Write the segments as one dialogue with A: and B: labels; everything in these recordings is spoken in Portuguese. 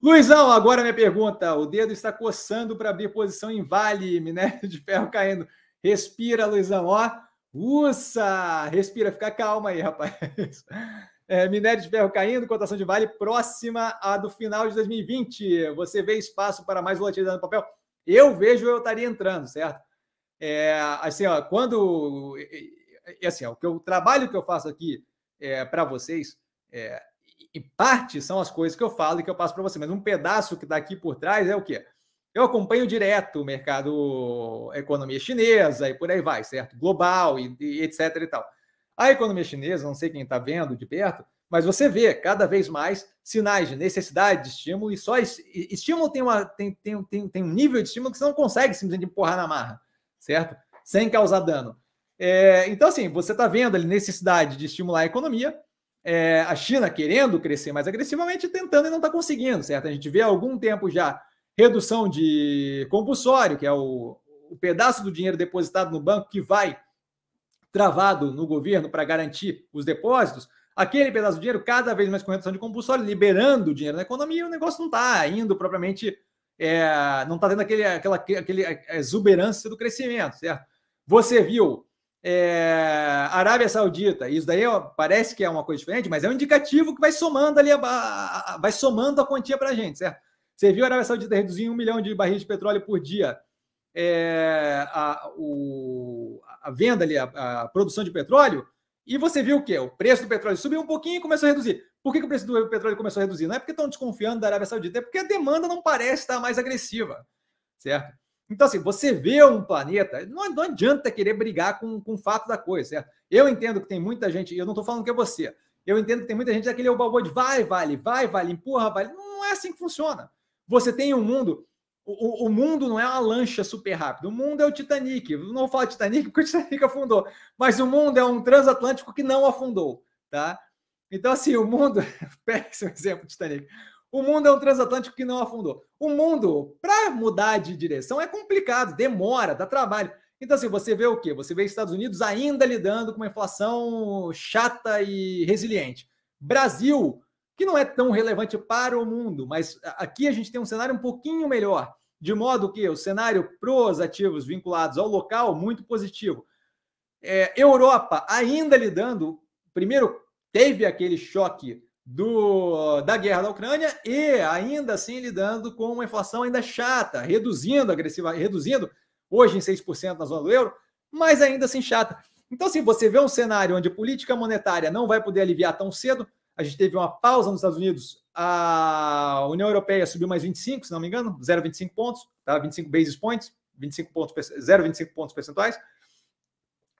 A: Luizão, agora é minha pergunta. O dedo está coçando para abrir posição em vale, minério de ferro caindo. Respira, Luizão, ó. Uça! Respira, fica calma aí, rapaz. É, minério de ferro caindo, cotação de vale próxima à do final de 2020. Você vê espaço para mais volatilidade no papel? Eu vejo, eu estaria entrando, certo? É, assim, ó, quando. É, assim, ó, o que eu, o trabalho que eu faço aqui é, para vocês é, e parte são as coisas que eu falo e que eu passo para você, mas um pedaço que está aqui por trás é o quê? Eu acompanho direto o mercado, economia chinesa e por aí vai, certo? Global e, e etc e tal. A economia chinesa, não sei quem está vendo de perto, mas você vê cada vez mais sinais de necessidade de estímulo e só estímulo tem, uma, tem, tem, tem, tem um nível de estímulo que você não consegue simplesmente empurrar na marra, certo? Sem causar dano. É, então, assim, você está vendo ali necessidade de estimular a economia, é, a China querendo crescer mais agressivamente, tentando e não está conseguindo, certo? A gente vê há algum tempo já redução de compulsório, que é o, o pedaço do dinheiro depositado no banco que vai travado no governo para garantir os depósitos, aquele pedaço de dinheiro cada vez mais com redução de compulsório, liberando dinheiro na economia, e o negócio não está indo propriamente, é, não está tendo aquele, aquela aquele exuberância do crescimento, certo? Você viu é, Arábia Saudita. Isso daí ó, parece que é uma coisa diferente, mas é um indicativo que vai somando ali, a, a, a vai somando a quantia para a gente, certo? Você viu a Arábia Saudita reduzir um milhão de barris de petróleo por dia é, a, o, a, venda ali, a, produção de petróleo, e você viu o quê? O preço do petróleo subiu um pouquinho e começou a reduzir. Por que, que o preço do petróleo começou a reduzir? Não é porque estão desconfiando da Arábia Saudita, é porque a demanda não parece estar mais agressiva, certo? Então, assim, você vê um planeta, não, adianta querer brigar com, com o fato da coisa, certo? Eu entendo que tem muita gente, eu não estou falando que é você, eu entendo que tem muita gente daquele é balboa de vai, vale, vai, vale, empurra, vale. Não é assim que funciona. Você tem um mundo, o, o, mundo não é uma lancha super rápida, o mundo é o Titanic. Eu não vou falar Titanic porque o Titanic afundou, mas o mundo é um transatlântico que não afundou, tá? Então, assim, o mundo. Péssimo exemplo, Titanic. O mundo é um transatlântico que não afundou. O mundo, para mudar de direção, é complicado, demora, dá trabalho. Então, assim, você vê o quê? Você vê Estados Unidos ainda lidando com uma inflação chata e resiliente. Brasil, que não é tão relevante para o mundo, mas aqui a gente tem um cenário um pouquinho melhor, de modo que o cenário para os ativos vinculados ao local, muito positivo. É, Europa ainda lidando, primeiro teve aquele choque do, da guerra da Ucrânia e ainda assim lidando com uma inflação ainda chata, reduzindo agressiva, reduzindo hoje em 6% na zona do euro, mas ainda assim chata. Então, assim, você vê um cenário onde a política monetária não vai poder aliviar tão cedo. A gente teve uma pausa nos Estados Unidos, a União Europeia subiu mais 25, se não me engano, 0,25 pontos, tá? 25 basis points, 25 pontos, 0,25 pontos percentuais.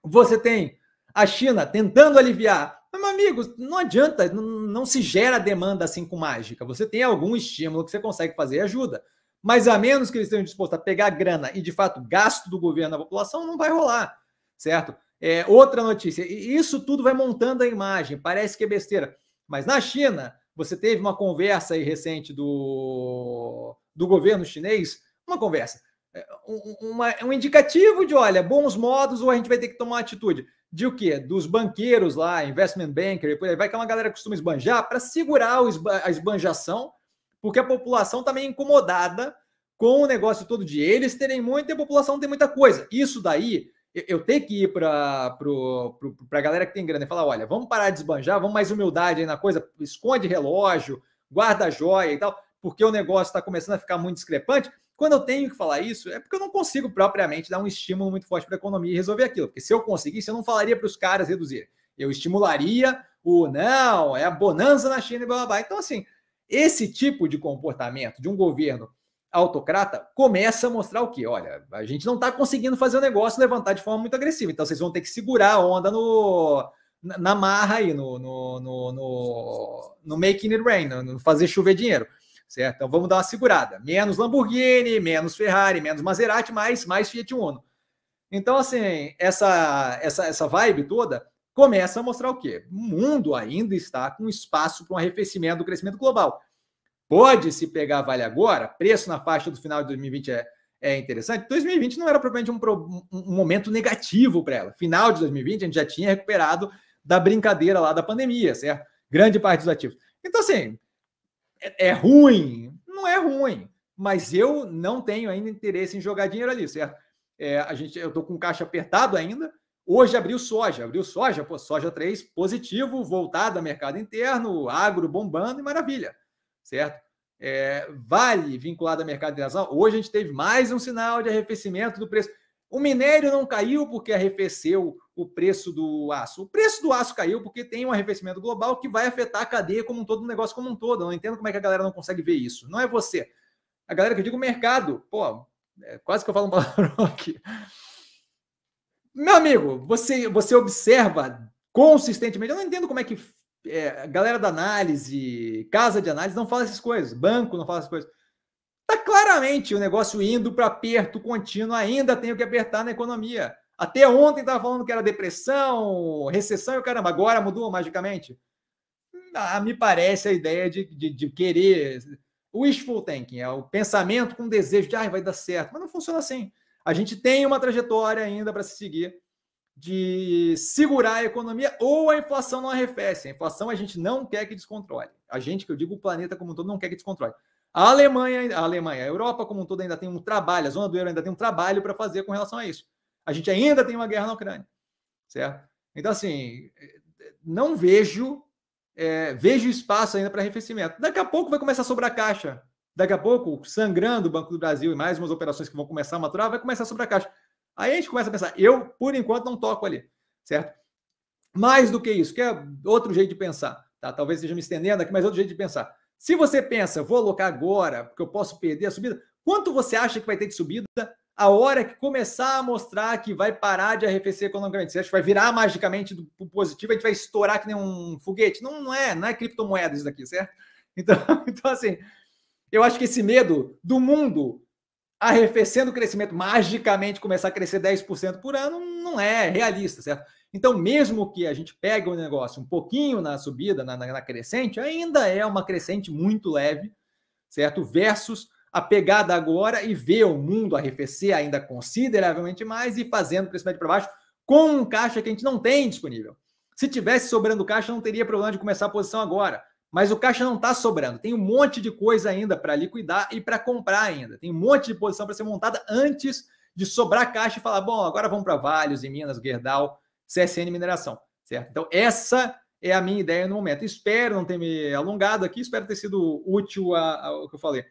A: Você tem a China tentando aliviar mas, meu amigo, não adianta, não, não se gera demanda assim com mágica. Você tem algum estímulo que você consegue fazer e ajuda. Mas a menos que eles estejam dispostos a pegar grana e, de fato, gasto do governo na população, não vai rolar, certo? É, outra notícia, isso tudo vai montando a imagem, parece que é besteira. Mas na China, você teve uma conversa aí recente do, do governo chinês, uma conversa, é, um, uma, um indicativo de, olha, bons modos ou a gente vai ter que tomar uma atitude de o quê? Dos banqueiros lá, investment banker, depois vai que é uma galera que costuma esbanjar para segurar a esbanjação, porque a população também tá incomodada com o negócio todo de eles terem muito e a população tem muita coisa. Isso daí eu tenho que ir para a galera que tem grana e falar: olha, vamos parar de esbanjar, vamos mais humildade aí na coisa, esconde relógio, guarda joia e tal, porque o negócio está começando a ficar muito discrepante. Quando eu tenho que falar isso, é porque eu não consigo propriamente dar um estímulo muito forte para a economia e resolver aquilo. Porque se eu conseguisse, eu não falaria para os caras reduzir. Eu estimularia o não, é a bonança na China e blá blá blá. Então, assim, esse tipo de comportamento de um governo autocrata começa a mostrar o que? Olha, a gente não está conseguindo fazer o negócio levantar de forma muito agressiva. Então, vocês vão ter que segurar a onda no, na marra aí, no, no, no, no, making it rain, no fazer chover dinheiro certo? Então vamos dar uma segurada. Menos Lamborghini, menos Ferrari, menos Maserati, mais, mais Fiat Uno. Então, assim, essa, essa, essa vibe toda começa a mostrar o quê? O mundo ainda está com espaço para um arrefecimento do crescimento global. Pode-se pegar vale agora, preço na faixa do final de 2020 é, é interessante. 2020 não era propriamente um, um momento negativo para ela. Final de 2020 a gente já tinha recuperado da brincadeira lá da pandemia, certo? Grande parte dos ativos. Então, assim, é, é, ruim? Não é ruim, mas eu não tenho ainda interesse em jogar dinheiro ali, certo? É, a gente, eu estou com caixa apertado ainda. Hoje abriu soja, abriu soja, pô, soja 3 positivo, voltado ao mercado interno, agro bombando e maravilha, certo? É, vale vinculado a mercado internacional. Hoje a gente teve mais um sinal de arrefecimento do preço. O minério não caiu porque arrefeceu o preço do aço. O preço do aço caiu porque tem um arrefecimento global que vai afetar a cadeia como um todo, o negócio como um todo. Eu não entendo como é que a galera não consegue ver isso. Não é você. A galera que eu digo mercado. Pô, é quase que eu falo um palavrão aqui. Meu amigo, você, você observa consistentemente. Eu não entendo como é que é, galera da análise, casa de análise não fala essas coisas, banco não fala essas coisas claramente o negócio indo para aperto contínuo, ainda tem o que apertar na economia. Até ontem estava falando que era depressão, recessão e caramba, agora mudou magicamente? Ah, me parece a ideia de, de, de querer. Wishful thinking é o pensamento com desejo de ah, vai dar certo, mas não funciona assim. A gente tem uma trajetória ainda para se seguir de segurar a economia ou a inflação não arrefece. A inflação a gente não quer que descontrole. A gente, que eu digo, o planeta como um todo, não quer que descontrole. A Alemanha, a Alemanha, a Europa como um todo ainda tem um trabalho, a zona do euro ainda tem um trabalho para fazer com relação a isso. A gente ainda tem uma guerra na Ucrânia, certo? Então, assim, não vejo, é, vejo espaço ainda para arrefecimento. Daqui a pouco vai começar a sobrar caixa. Daqui a pouco, sangrando o Banco do Brasil e mais umas operações que vão começar a maturar, vai começar a sobrar caixa. Aí a gente começa a pensar, eu, por enquanto, não toco ali, certo? Mais do que isso, que é outro jeito de pensar. Tá? Talvez esteja me estendendo aqui, mas é outro jeito de pensar. Se você pensa, vou alocar agora, porque eu posso perder a subida, quanto você acha que vai ter de subida a hora que começar a mostrar que vai parar de arrefecer economicamente? É você acha que vai virar magicamente do positivo, a gente vai estourar que nem um foguete? Não, não é, não é criptomoedas isso daqui, certo? Então, então, assim, eu acho que esse medo do mundo arrefecendo o crescimento, magicamente começar a crescer 10% por ano, não é realista, certo? Então, mesmo que a gente pegue o negócio um pouquinho na subida, na, na, na crescente, ainda é uma crescente muito leve, certo? Versus a pegada agora e ver o mundo arrefecer ainda consideravelmente mais e fazendo preço para baixo com um caixa que a gente não tem disponível. Se tivesse sobrando caixa, não teria problema de começar a posição agora. Mas o caixa não está sobrando. Tem um monte de coisa ainda para liquidar e para comprar ainda. Tem um monte de posição para ser montada antes de sobrar caixa e falar: bom, agora vamos para Vales, e Minas, Gerdau CSN Mineração, certo? Então, essa é a minha ideia no momento. Espero não ter me alongado aqui, espero ter sido útil ao que eu falei.